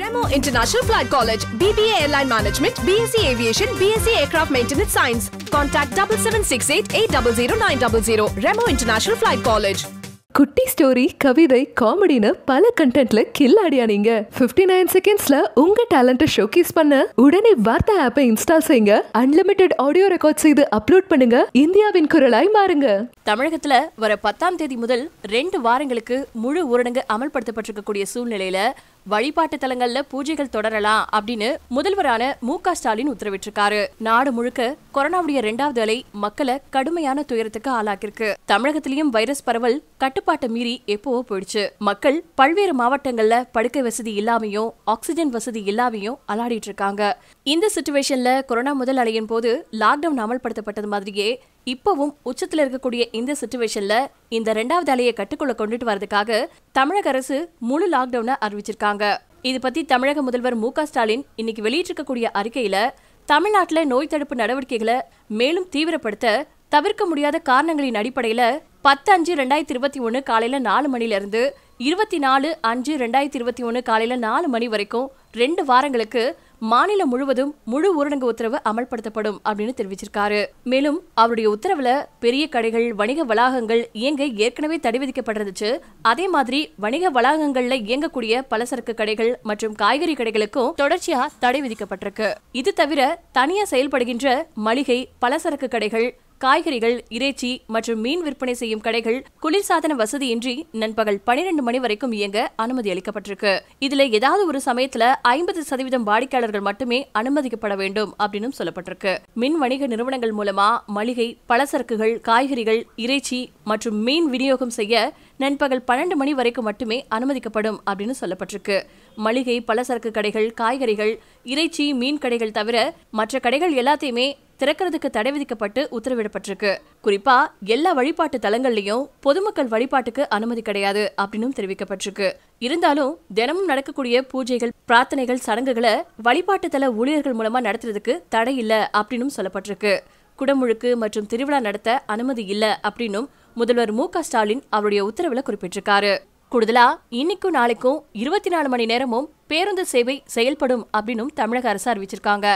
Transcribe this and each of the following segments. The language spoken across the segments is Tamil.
Remo international flight college BBA airline management BSc aviation BSc aircraft maintenance science contact double seven six eight eight double zero nine double zero Remo international flight college குட்டி ஸ்டோரி கவிதை காமெடின்னு பல கண்டென்ட்ல கில் அடியானீங்க ஃபிஃப்டி நைன் செகண்ட்ஸ்ல உங்க டேலண்ட்டை ஷோகேஸ் பண்ண உடனே வார்த்தை ஆப்பை இன்ஸ்டால் செய்யுங்க அன்லிமிடெட் ஆடியோ ரெக்கார்ட் செய்து அப்லோட் பண்ணுங்க இந்தியாவின் குரலாய் மாறுங்க தமிழகத்துல வர பத்தாம் தேதி முதல் ரெண்டு வாரங்களுக்கு முழு ஊரடங்கு அமல்படுத்தப்பட்டிருக்கக்கூடிய சூழ்நிலையில வழிபாட்டு தலங்கள்ல பூஜைகள் தொடரலாம் அப்படின்னு முதல்வரான மு க ஸ்டாலின் உத்தரவிட்டிருக்காரு நாடு முழுக்க கொரோனாவுடைய இரண்டாவது அலை மக்களை கடுமையான துயரத்துக்கு ஆளாக்கிருக்கு தமிழகத்திலயும் வைரஸ் பரவல் கட்டுப்பாட்டை மீறி எப்பவோ போயிடுச்சு மக்கள் பல்வேறு மாவட்டங்கள்ல படுக்கை வசதி இல்லாமையும் ஆக்சிஜன் வசதி இல்லாமையும் அலாடிட்டு இருக்காங்க இந்த சுச்சுவேஷன்ல கொரோனா முதல் அலையின் போது லாக்டவுன் அமல்படுத்தப்பட்டது மாதிரியே இப்பவும் உச்சத்தில் இருக்கக்கூடிய இந்த சுச்சுவேஷன்ல இந்த ரெண்டாவது அலையை கட்டுக்குள்ள கொண்டுட்டு வரதுக்காக தமிழக அரசு முழு லாக்டவுனை அறிவிச்சிருக்காங்க இது பத்தி தமிழக முதல்வர் மு ஸ்டாலின் இன்னைக்கு வெளியிட்டிருக்கக்கூடிய அறிக்கையில தமிழ்நாட்டில் நோய் தடுப்பு நடவடிக்கைகளை மேலும் தீவிரப்படுத்த தவிர்க்க முடியாத காரணங்களின் அடிப்படையில பத்து அஞ்சு ரெண்டாயிரத்தி இருபத்தி ஒன்று காலையில் நாலு மணில இருந்து இருபத்தி நாலு அஞ்சு ரெண்டாயிரத்தி இருபத்தி ஒன்று காலையில் நாலு மணி வரைக்கும் ரெண்டு வாரங்களுக்கு மாநிலம் முழுவதும் முழு ஊரடங்கு உத்தரவு அமல்படுத்தப்படும் அப்படின்னு தெரிவிச்சிருக்காரு மேலும் அவருடைய உத்தரவுல பெரிய கடைகள் வணிக வளாகங்கள் இயங்க ஏற்கனவே தடை விதிக்கப்பட்டிருந்துச்சு அதே மாதிரி வணிக வளாகங்கள்ல இயங்கக்கூடிய பலசரக்கு கடைகள் மற்றும் காய்கறி கடைகளுக்கும் தொடர்ச்சியா தடை விதிக்கப்பட்டிருக்கு இது தவிர தனியா செயல்படுகின்ற மளிகை பலசரக்கு கடைகள் காய்கறிகள் இறைச்சி மற்றும் மீன் விற்பனை செய்யும் கடைகள் குளிர்சாதன வசதியின்றி நண்பகல் பனிரெண்டு மணி வரைக்கும் இயங்க அனுமதி அளிக்கப்பட்டிருக்கு இதுல ஏதாவது ஒரு சமயத்துல ஐம்பது சதவீதம் வாடிக்கையாளர்கள் மட்டுமே அனுமதிக்கப்பட வேண்டும் அப்படின்னு சொல்லப்பட்டிருக்கு மின் வணிக நிறுவனங்கள் மூலமா மளிகை பலசரக்குகள் காய்கறிகள் இறைச்சி மற்றும் மீன் விநியோகம் செய்ய நண்பகல் பன்னெண்டு மணி வரைக்கும் மட்டுமே அனுமதிக்கப்படும் அப்படின்னு சொல்லப்பட்டிருக்கு மளிகை பலசரக்கு கடைகள் காய்கறிகள் இறைச்சி மீன் கடைகள் தவிர மற்ற கடைகள் எல்லாத்தையுமே திறக்கிறதுக்கு தடை விதிக்கப்பட்டு உத்தரவிடப்பட்டிருக்கு குறிப்பா எல்லா வழிபாட்டு தலங்கள்லயும் பொதுமக்கள் வழிபாட்டுக்கு அனுமதி கிடையாது அப்படின்னு தெரிவிக்கப்பட்டிருக்கு இருந்தாலும் தினமும் நடக்கக்கூடிய பூஜைகள் பிரார்த்தனைகள் சடங்குகளை வழிபாட்டு தல ஊழியர்கள் மூலமா நடத்துறதுக்கு தடை இல்ல அப்படின்னு சொல்லப்பட்டிருக்கு குடமுழுக்கு மற்றும் திருவிழா நடத்த அனுமதி இல்ல அப்படின்னும் முதல்வர் மு க ஸ்டாலின் அவருடைய உத்தரவுல குறிப்பிட்டிருக்காரு கூடுதலா இன்னைக்கும் நாளைக்கும் இருபத்தி நாலு மணி நேரமும் பேருந்து சேவை செயல்படும் அப்படின்னும் தமிழக அரசு அறிவிச்சிருக்காங்க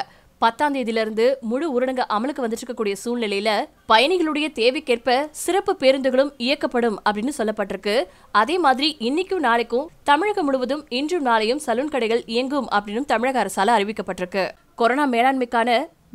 பத்தாம் தேதியிலிருந்து முழு ஊரடங்கு அமலுக்கு வந்துட்டு இருக்கக்கூடிய சூழ்நிலையில பயணிகளுடைய தேவைக்கேற்ப சிறப்பு பேருந்துகளும் இயக்கப்படும் அப்படின்னு சொல்லப்பட்டிருக்கு அதே மாதிரி இன்னைக்கும் நாளைக்கும் தமிழகம் முழுவதும் இன்றும் நாளையும் சலூன் கடைகள் இயங்கும் அப்படின்னு தமிழக அரசால அறிவிக்கப்பட்டிருக்கு கொரோனா மேலாண்மைக்கான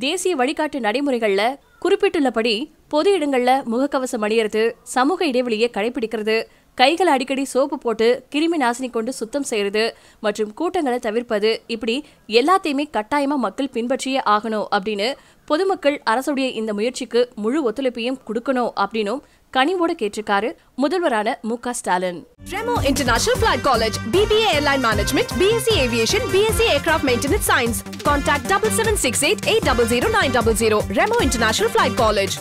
தேசிய வழிகாட்டு நடைமுறைகள்ல குறிப்பிட்டுள்ளபடி பொது இடங்களில் முகக்கவசம் அணியறது சமூக இடைவெளியை கடைபிடிக்கிறது கைகளை அடிக்கடி சோப்பு போட்டு கிருமி நாசினி கொண்டு சுத்தம் செய்யறது மற்றும் கூட்டங்களை தவிர்ப்பது இப்படி எல்லாத்தையுமே கட்டாயமாக மக்கள் பின்பற்றியே ஆகணும் அப்படின்னு பொதுமக்கள் அரசுடைய இந்த முயற்சிக்கு முழு ஒத்துழைப்பையும் கொடுக்கணும் அப்படின்னும் கனிவோடு கேட்டிருக்காரு முதல்வரான M K Stalin Remo international flight college BBA airline management BSc aviation BSc aircraft maintenance science contact double seven six eight eight double zero nine double zero Remo international flight college